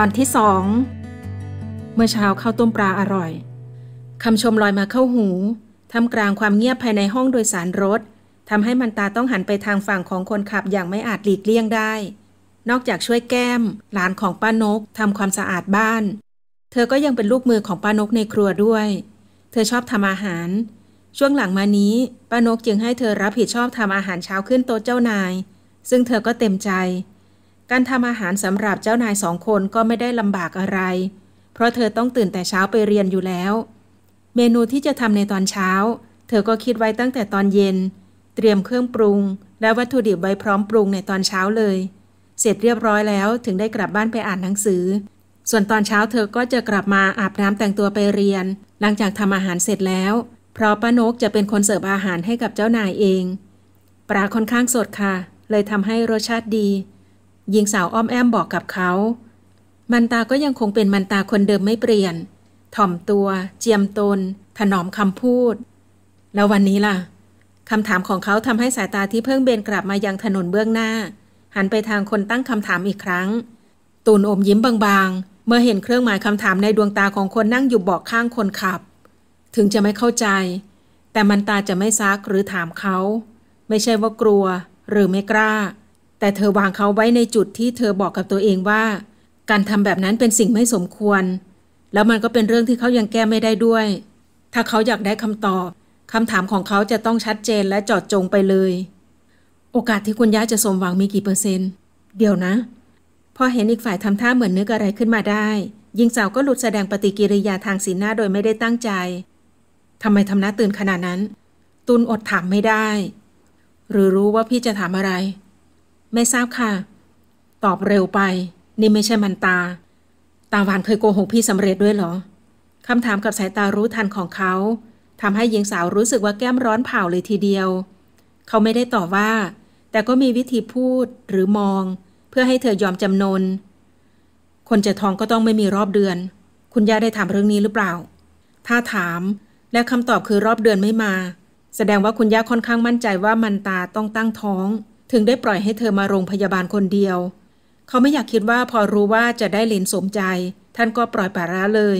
ตอนที่สอง เมื่อเช้าข้าวต้มปลาอร่อย คำชมลอยมาเข้าหูทำกลางความเงียบภายในห้องโดยสารรถทำให้มันตาต้องหันไปทางฝั่งของคนขับ อย่างไม่อาจหลีกเลี่ยงได้ นอกจากช่วยแก้มหลานของป้านกทำความสะอาดบ้าน เธอก็ยังเป็นลูกมือของป้านกในครัวด้วย เธอชอบทำอาหาร ช่วงหลังมานี้ป้านกจึงให้เธอรับผิดชอบทำอาหารเช้าขึ้นโต๊ะเจ้านาย ซึ่งเธอก็เต็มใจการทำอาหารสำหรับเจ้านายสองคนก็ไม่ได้ลำบากอะไร เพราะเธอต้องตื่นแต่เช้าไปเรียนอยู่แล้ว เมนูที่จะทำในตอนเช้า เธอก็คิดไว้ตั้งแต่ตอนเย็น เตรียมเครื่องปรุงและวัตถุดิบไว้พร้อมปรุงในตอนเช้าเลย เสร็จเรียบร้อยแล้ว ถึงได้กลับบ้านไปอ่านหนังสือ ส่วนตอนเช้าเธอก็จะกลับมาอาบน้ำแต่งตัวไปเรียน หลังจากทำอาหารเสร็จแล้ว เพราะป้านกจะเป็นคนเสิร์ฟอาหารให้กับเจ้านายเอง ปลาค่อนข้างสดค่ะ เลยทำให้รสชาติดีหญิงสาวอ้อมแอมบอกกับเขา มันตาก็ยังคงเป็นมันตาคนเดิมไม่เปลี่ยน ถ่อมตัว เจียมตน ถนอมคำพูด แล้ววันนี้ล่ะคำถามของเขาทำให้สายตาที่เพิ่งเบนกลับมายังถนนเบื้องหน้า หันไปทางคนตั้งคำถามอีกครั้ง ตูนอมยิ้มบางๆ เมื่อเห็นเครื่องหมายคำถามในดวงตาของคนนั่งอยู่เบาะข้างคนขับ ถึงจะไม่เข้าใจ แต่มันตาจะไม่ซักหรือถามเขา ไม่ใช่ว่ากลัวหรือไม่กล้าแต่เธอวางเขาไว้ในจุดที่เธอบอกกับตัวเองว่า การทำแบบนั้นเป็นสิ่งไม่สมควร แล้วมันก็เป็นเรื่องที่เขายังแก้ไม่ได้ด้วย ถ้าเขาอยากได้คำตอบคำถามของเขาจะต้องชัดเจนและจอดจงไปเลย โอกาสที่คุณย่าจะสมหวังมีกี่เปอร์เซ็นต์ เดี๋ยวนะพอเห็นอีกฝ่ายทำท่าเหมือนนึกอะไรขึ้นมาได้หญิงสาวก็หลุดแสดงปฏิกิริยาทางสีหน้าโดยไม่ได้ตั้งใจทำไมทำหน้าตื่นขนาดนั้น ตุนอดถามไม่ได้ หรือรู้ว่าพี่จะถามอะไรไม่ทราบค่ะ ตอบเร็วไป นี่ไม่ใช่มันตา ตาหวานเคยโกหกพี่สำเร็จด้วยเหรอ คำถามกับสายตารู้ทันของเขาทำให้หญิงสาวรู้สึกว่าแก้มร้อนเผาเลยทีเดียว เขาไม่ได้ตอบว่า แต่ก็มีวิธีพูดหรือมอง เพื่อให้เธอยอมจำนน คนจะท้องก็ต้องไม่มีรอบเดือน คุณย่าได้ถามเรื่องนี้หรือเปล่า ถ้าถาม และคำตอบคือรอบเดือนไม่มา แสดงว่าคุณย่าค่อนข้างมั่นใจว่ามันตาต้องตั้งท้องถึงได้ปล่อยให้เธอมาโรงพยาบาลคนเดียว เขาไม่อยากคิดว่าพอรู้ว่าจะได้เลนสมใจ ท่านก็ปล่อยปาระเลย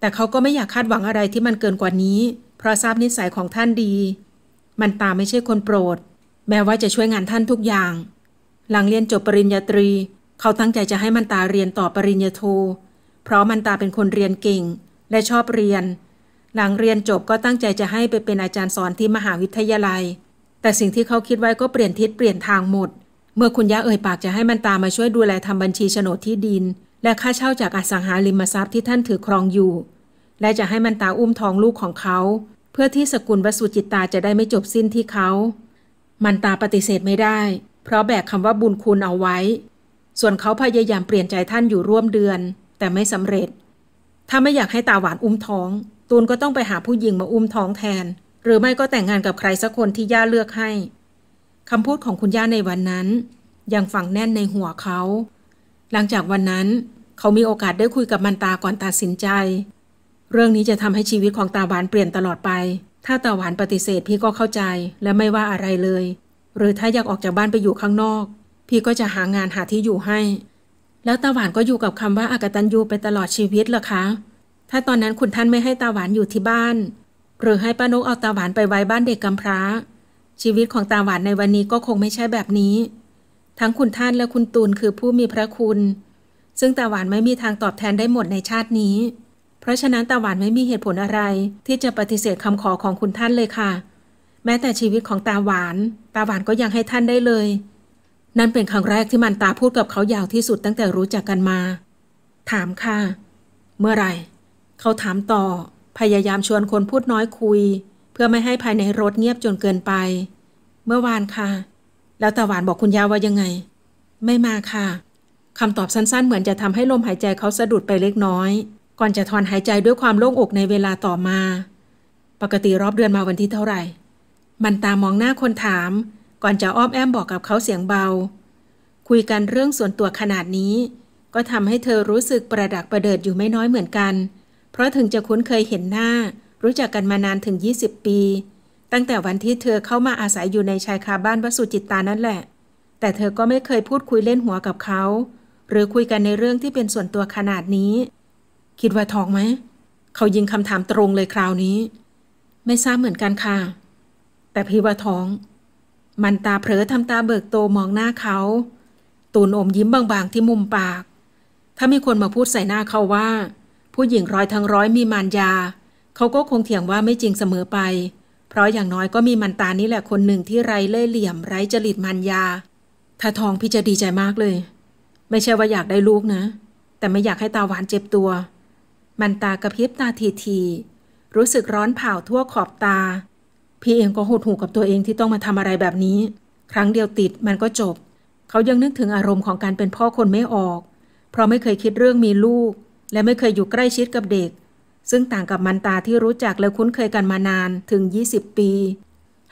แต่เขาก็ไม่อยากคาดหวังอะไรที่มันเกินกว่านี้ เพราะทราบนิสัยของท่านดี มันตาไม่ใช่คนโปรด แม้ว่าจะช่วยงานท่านทุกอย่าง หลังเรียนจบปริญญาตรี เขาตั้งใจจะให้มันตาเรียนต่อปริญญาโท เพราะมันตาเป็นคนเรียนเก่ง และชอบเรียน หลังเรียนจบก็ตั้งใจจะให้ไปเป็นอาจารย์สอนที่มหาวิทยาลัยแต่สิ่งที่เขาคิดไว้ก็เปลี่ยนทิศเปลี่ยนทางหมด เมื่อคุณย่าเอ่ยปากจะให้มันตามาช่วยดูแลทำบัญชีโฉนดที่ดิน และค่าเช่าจากอสังหาริมทรัพย์ที่ท่านถือครองอยู่ และจะให้มันตาอุ้มท้องลูกของเขา เพื่อที่สกุลวสุจิตตาจะได้ไม่จบสิ้นที่เขา มันตาปฏิเสธไม่ได้ เพราะแบกคำว่าบุญคุณเอาไว้ ส่วนเขาพยายามเปลี่ยนใจท่านอยู่ร่วมเดือน แต่ไม่สำเร็จ ถ้าไม่อยากให้ตาหวานอุ้มท้อง ตูนก็ต้องไปหาผู้หญิงมาอุ้มท้องแทนหรือไม่ก็แต่งงานกับใครสักคนที่ย่าเลือกให้คำพูดของคุณย่าในวันนั้น ยังฝังแน่นในหัวเขา หลังจากวันนั้น เขามีโอกาสได้คุยกับมันตาก่อนตัดสินใจ เรื่องนี้จะทำให้ชีวิตของตาหวานเปลี่ยนตลอดไป ถ้าตาหวานปฏิเสธพี่ก็เข้าใจและไม่ว่าอะไรเลย หรือถ้าอยากออกจากบ้านไปอยู่ข้างนอก พี่ก็จะหางานหาที่อยู่ให้ แล้วตาหวานก็อยู่กับคำว่าอากตันยูไปตลอดชีวิตเหรอคะ ถ้าตอนนั้นคุณท่านไม่ให้ตาหวานอยู่ที่บ้านหรือให้ป้านกเอาตาหวานไปไว้บ้านเด็กกำพร้า ชีวิตของตาหวานในวันนี้ก็คงไม่ใช่แบบนี้ ทั้งคุณท่านและคุณตูน คือผู้มีพระคุณ ซึ่งตาหวานไม่มีทางตอบแทนได้หมดในชาตินี้ เพราะฉะนั้นตาหวานไม่มีเหตุผลอะไร ที่จะปฏิเสธคำขอของคุณท่านเลยค่ะ แม้แต่ชีวิตของตาหวาน ตาหวานก็ยังให้ท่านได้เลย นั่นเป็นครั้งแรกที่มันตาพูดกับเขายาวที่สุดตั้งแต่รู้จักกันมา ถามค่ะ เมื่อไรเขาถามต่อพยายามชวนคนพูดน้อยคุย เพื่อไม่ให้ภายในรถเงียบจนเกินไป เมื่อวานค่ะ แล้วตะหวานบอกคุณยาว่ายังไง ไม่มาค่ะคำตอบสั้นๆเหมือนจะทำให้ลมหายใจเขาสะดุดไปเล็กน้อย ก่อนจะถอนหายใจด้วยความโล่งอกในเวลาต่อมา ปกติรอบเดือนมาวันที่เท่าไหร่ มันตามองหน้าคนถามก่อนจะอ้อมแอมบอกกับเขาเสียงเบา คุยกันเรื่องส่วนตัวขนาดนี้ ก็ทำให้เธอรู้สึกประดักประเดิดอยู่ไม่น้อยเหมือนกันเพราะถึงจะคุ้นเคยเห็นหน้า รู้จักกันมานานถึง 20 ปี ตั้งแต่วันที่เธอเข้ามาอาศัยอยู่ในชายคาบ้านวสุจิตตานั่นแหละ แต่เธอก็ไม่เคยพูดคุยเล่นหัวกับเขา หรือคุยกันในเรื่องที่เป็นส่วนตัวขนาดนี้ คิดว่าท้องไหม เขายิงคำถามตรงเลยคราวนี้ ไม่ทราบเหมือนกันค่ะ แต่พี่ว่าท้อง มันตาเผลอทำตาเบิกโตมองหน้าเขา ตูนอมยิ้มบางๆที่มุมปาก ถ้ามีคนมาพูดใส่หน้าเขาว่าผู้หญิงร้อยทั้งร้อยมีมารยาเขาก็คงเถียงว่าไม่จริงเสมอไป เพราะอย่างน้อยก็มีมันตานี่แหละคนหนึ่งที่ไร้เล่ห์เหลี่ยม ไร้จริตมารยา ถ้าทองพี่จะดีใจมากเลย ไม่ใช่ว่าอยากได้ลูกนะ แต่ไม่อยากให้ตาหวานเจ็บตัว มันตากระพริบตาทีทีรู้สึกร้อนเผาทั่วขอบตา พี่เองก็หดหูกับตัวเองที่ต้องมาทำอะไรแบบนี้ ครั้งเดียวติดมันก็จบ เขายังนึกถึงอารมณ์ของการเป็นพ่อคนไม่ออก เพราะไม่เคยคิดเรื่องมีลูกและไม่เคยอยู่ใกล้ชิดกับเด็ก ซึ่งต่างกับมันตาที่รู้จักและคุ้นเคยกันมานานถึง 20 ปี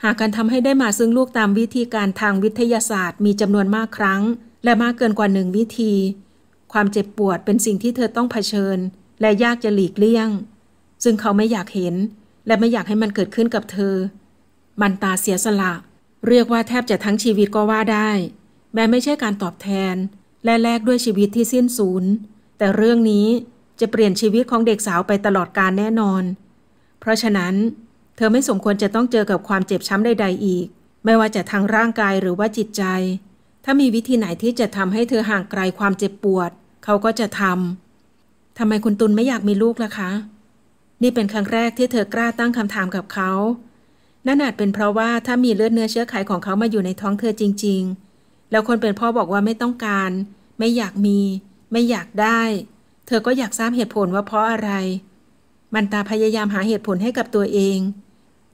หากการทำให้ได้มาซึ่งลูกตามวิธีการทางวิทยาศาสตร์ มีจำนวนมากครั้ง และมากเกินกว่าหนึ่งวิธี ความเจ็บปวดเป็นสิ่งที่เธอต้องเผชิญ และยากจะหลีกเลี่ยง ซึ่งเขาไม่อยากเห็น และไม่อยากให้มันเกิดขึ้นกับเธอมันตาเสียสละ เรียกว่าแทบจะทั้งชีวิตก็ว่าได้ แม้ไม่ใช่การตอบแทน และแลกด้วยชีวิตที่สิ้นสูญแต่เรื่องนี้จะเปลี่ยนชีวิตของเด็กสาวไปตลอดกาลแน่นอน เพราะฉะนั้น เธอไม่สมควรจะต้องเจอกับความเจ็บช้ำใด ๆอีก ไม่ว่าจะทางร่างกายหรือว่าจิตใจ ถ้ามีวิธีไหนที่จะทำให้เธอห่างไกลความเจ็บปวด เขาก็จะทำ ทำไมคุณตุลไม่อยากมีลูกล่ะคะ นี่เป็นครั้งแรกที่เธอกล้าตั้งคำถามกับเขานา่นอาจเป็นเพราะว่าถ้ามีเลือดเนื้อเชื้อไขของเขามาอยู่ในท้องเธอจริง ๆ แล้วคนเป็นพ่อบอกว่าไม่ต้องการ ไม่อยากมีไม่อยากได้ เธอก็อยากทราบเหตุผลว่าเพราะอะไร มันตาพยายามหาเหตุผลให้กับตัวเอง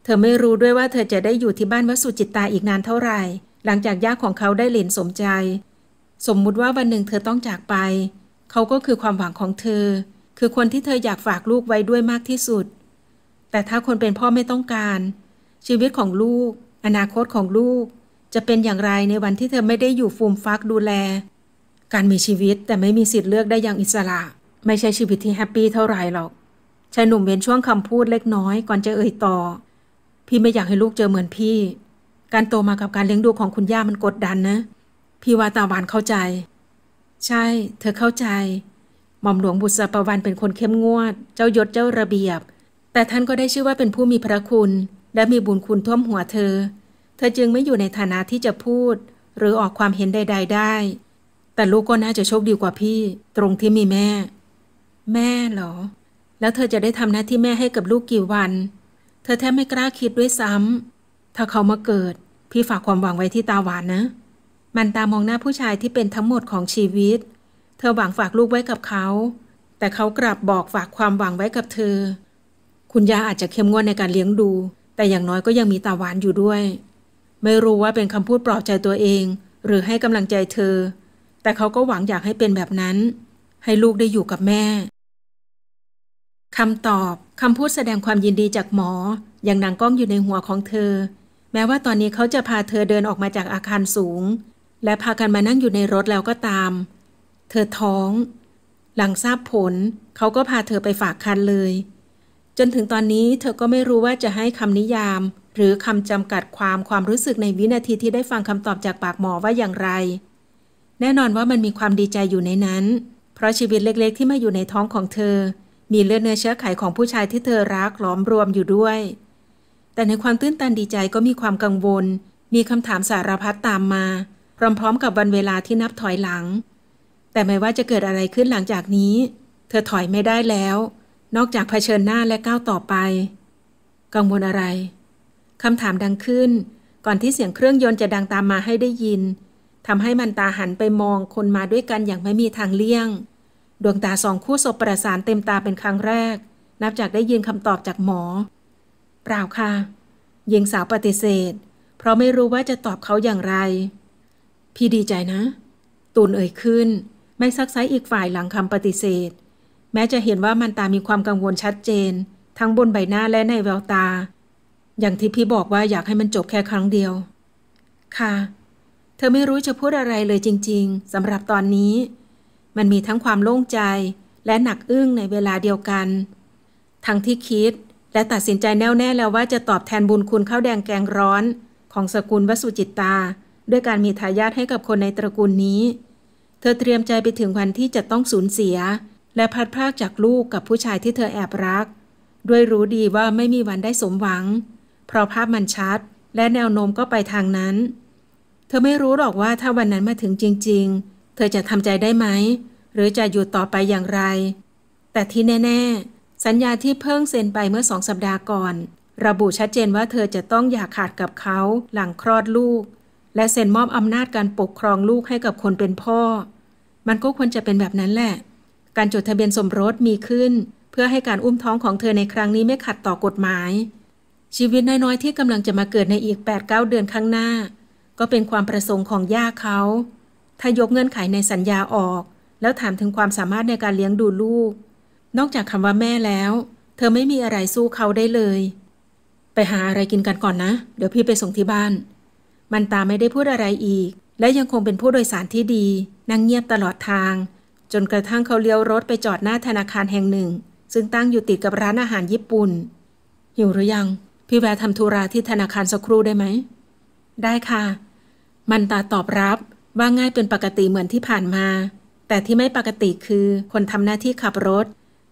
เธอไม่รู้ด้วยว่าเธอจะได้อยู่ที่บ้านวสุจิตตาอีกนานเท่าไหร่ หลังจากย่าของเขาได้เหรียญสมใจ สมมุติว่าวันหนึ่งเธอต้องจากไป เขาก็คือความหวังของเธอ คือคนที่เธออยากฝากลูกไว้ด้วยมากที่สุด แต่ถ้าคนเป็นพ่อไม่ต้องการ ชีวิตของลูก อนาคตของลูก จะเป็นอย่างไรในวันที่เธอไม่ได้อยู่ฟูมฟักดูแลการมีชีวิต แต่ไม่มีสิทธิ์เลือกได้อย่างอิสระ ไม่ใช่ชีวิตที่แฮปปี้เท่าไหร่หรอกชายหนุ่มเว้นช่วงคำพูดเล็กน้อยก่อนจะเอ่ยต่อ พี่ไม่อยากให้ลูกเจอเหมือนพี่ การโตมากับการเลี้ยงดูของคุณย่ามันกดดันนะ พี่ว่าตาหวานเข้าใจ ใช่ เธอเข้าใจ หม่อมหลวงบุษประวันเป็นคนเข้มงวด เจ้ายศเจ้าระเบียบ แต่ท่านก็ได้ชื่อว่าเป็นผู้มีพระคุณ และมีบุญคุณท่วมหัวเธอ เธอจึงไม่อยู่ในฐานะที่จะพูด หรือออกความเห็นใดๆ ได้ไดแต่ลูกก็น่าจะโชคดีกว่าพี่ ตรงที่มีแม่ แม่เหรอ แล้วเธอจะได้ทำหน้าที่แม่ให้กับลูกกี่วัน เธอแทบไม่กล้าคิดด้วยซ้ำถ้าเขามาเกิด พี่ฝากความหวังไว้ที่ตาหวานนะ มันตามองหน้าผู้ชายที่เป็นทั้งหมดของชีวิต เธอหวังฝากลูกไว้กับเขา แต่เขากลับบอกฝากความหวังไว้กับเธอ คุณย่าอาจจะเข้มงวดในการเลี้ยงดู แต่อย่างน้อยก็ยังมีตาหวานอยู่ด้วย ไม่รู้ว่าเป็นคำพูดปลอบใจตัวเอง หรือให้กำลังใจเธอแต่เขาก็หวังอยากให้เป็นแบบนั้น ให้ลูกได้อยู่กับแม่ คำตอบคำพูดแสดงความยินดีจากหมออย่างนางก้องอยู่ในหัวของเธอ แม้ว่าตอนนี้เขาจะพาเธอเดินออกมาจากอาคารสูง และพากันมานั่งอยู่ในรถแล้วก็ตาม เธอท้อง หลังทราบผล เขาก็พาเธอไปฝากคันเลย จนถึงตอนนี้เธอก็ไม่รู้ว่าจะให้คำนิยาม หรือคำจำกัดความความรู้สึกในวินาทีที่ได้ฟังคำตอบจากปากหมอว่าอย่างไรแน่นอนว่ามันมีความดีใจอยู่ในนั้น เพราะชีวิตเล็กๆที่มาอยู่ในท้องของเธอ มีเลือดเนื้อเชื้อไขของผู้ชายที่เธอรัก หลอมรวมอยู่ด้วย แต่ในความตื้นตันดีใจก็มีความกังวล มีคำถามสารพัดตามมา พร้อมๆกับวันเวลาที่นับถอยหลัง แต่ไม่ว่าจะเกิดอะไรขึ้นหลังจากนี้ เธอถอยไม่ได้แล้ว นอกจากเผชิญหน้าและก้าวต่อไป กังวลอะไร คำถามดังขึ้น ก่อนที่เสียงเครื่องยนต์จะดังตามมาให้ได้ยินทำให้มันตาหันไปมองคนมาด้วยกันอย่างไม่มีทางเลี่ยง ดวงตาสองคู่ศพประสานเต็มตาเป็นครั้งแรก นับจากได้ยินคำตอบจากหมอ เปล่าค่ะหญิงสาวปฏิเสธ เพราะไม่รู้ว่าจะตอบเขาอย่างไร พี่ดีใจนะตูนเอ่ยขึ้น ไม่ซักไซอีกฝ่ายหลังคำปฏิเสธ แม้จะเห็นว่ามันตามีความกังวลชัดเจน ทั้งบนใบหน้าและในแววตา อย่างที่พี่บอกว่าอยากให้มันจบแค่ครั้งเดียว ค่ะธอไม่รู้จะพูดอะไรเลยจริง ๆ สำหรับตอนนี้ มันมีทั้งความโล่งใจและหนักอึ้งในเวลาเดียวกัน ทั้งที่คิด และตัดสินใจแน่วแน่แล้วว่าจะตอบแทนบุญคุณข้าวแดงแกงร้อน ของสกุลวสุจิตตา ด้วยการมีทายาทให้กับคนในตระกูลนี้ เธอเตรียมใจไปถึงวันที่จะต้องสูญเสีย และพัดพรากจากลูกกับผู้ชายที่เธอแอบรัก ด้วยรู้ดีว่าไม่มีวันได้สมหวัง เพราะภาพมันชัด และแนวโน้มก็ไปทางนั้นเธอไม่รู้หรอกว่าถ้าวันนั้นมาถึงจริง ๆ เธอจะทำใจได้ไหม หรือจะอยู่ต่อไปอย่างไร แต่ที่แน่ ๆ สัญญาที่เพิ่งเซ็นไปเมื่อสองสัปดาห์ก่อน ระบุชัดเจนว่าเธอจะต้องอย่าขาดกับเขาหลังคลอดลูก และเซ็นมอบอำนาจการปกครองลูกให้กับคนเป็นพ่อ มันก็ควรจะเป็นแบบนั้นแหละ การจดทะเบียนสมรสมีขึ้น เพื่อให้การอุ้มท้องของเธอในครั้งนี้ไม่ขัดต่อกฎหมาย ชีวิตน้อยๆ ที่กำลังจะมาเกิดในอีก8-9เดือนข้างหน้าก็เป็นความประสงค์ของย่าเขา ถ้ายกเงื่อนไขในสัญญาออก แล้วถามถึงความสามารถในการเลี้ยงดูลูก นอกจากคำว่าแม่แล้ว เธอไม่มีอะไรสู้เขาได้เลย ไปหาอะไรกินกันก่อนนะเดี๋ยวพี่ไปส่งที่บ้าน มันตาไม่ได้พูดอะไรอีก และยังคงเป็นผู้โดยสารที่ดี นั่งเงียบตลอดทาง จนกระทั่งเขาเลี้ยวรถไปจอดหน้าธนาคารแห่งหนึ่ง ซึ่งตั้งอยู่ติดกับร้านอาหารญี่ปุ่นหิวหรือยัง พี่แวะทำธุระที่ธนาคารสักครู่ได้ไหมได้ค่ะมันตาตอบรับว่าง่ายเป็นปกติเหมือนที่ผ่านมา แต่ที่ไม่ปกติคือ คนทำหน้าที่ขับรถ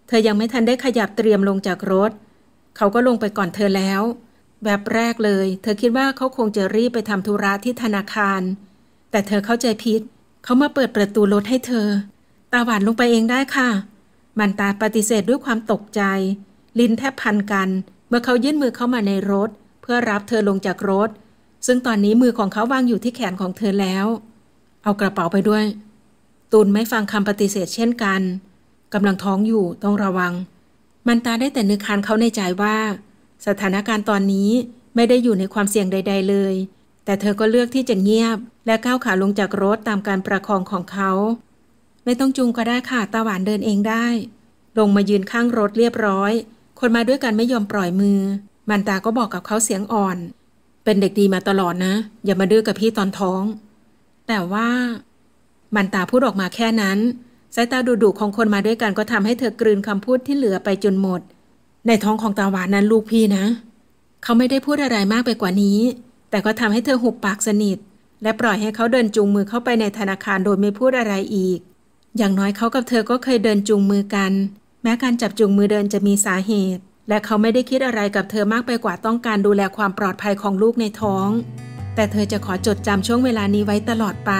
เธอยังไม่ทันได้ขยับเตรียมลงจากรถ เขาก็ลงไปก่อนเธอแล้ว แบบแรกเลยเธอคิดว่าเขาคงจะรีบไปทำธุระที่ธนาคาร แต่เธอเข้าใจผิด เขามาเปิดประตูรถให้เธอ ตาหวานลงไปเองได้ค่ะ มันตาปฏิเสธด้วยความตกใจ ลิ้นแทบพันกัน เมื่อเขายื่นมือเข้ามาในรถ เพื่อรับเธอลงจากรถซึ่งตอนนี้มือของเขาวางอยู่ที่แขนของเธอแล้ว เอากระเป๋าไปด้วย ตูนไม่ฟังคำปฏิเสธเช่นกันกำลังท้องอยู่ต้องระวัง มันตาได้แต่นึกคานเขาในใจว่า สถานการณ์ตอนนี้ไม่ได้อยู่ในความเสี่ยงใด ๆเลย แต่เธอก็เลือกที่จะเงียบและก้าวขาลงจากรถตามการประคองของเขา ไม่ต้องจูงก็ได้ค่ะตาหวานเดินเองได้ ลงมายืนข้างรถเรียบร้อย คนมาด้วยกันไม่ยอมปล่อยมือ มันตาก็บอกกับเขาเสียงอ่อนเป็นเด็กดีมาตลอดนะ อย่ามาดื้อกับพี่ตอนท้อง แต่ว่ามันตาพูดออกมาแค่นั้นสายตาดุดุของคนมาด้วยกันก็ทำให้เธอกลืนคำพูดที่เหลือไปจนหมด ในท้องของตาหวานนั้นลูกพี่นะ เขาไม่ได้พูดอะไรมากไปกว่านี้ แต่ก็ทำให้เธอหุบปากสนิท และปล่อยให้เขาเดินจูงมือเข้าไปในธนาคารโดยไม่พูดอะไรอีก อย่างน้อยเขากับเธอก็เคยเดินจูงมือกัน แม้การจับจูงมือเดินจะมีสาเหตุและเขาไม่ได้คิดอะไรกับเธอมากไปกว่าต้องการดูแลความปลอดภัยของลูกในท้อง แต่เธอจะขอจดจำช่วงเวลานี้ไว้ตลอดไป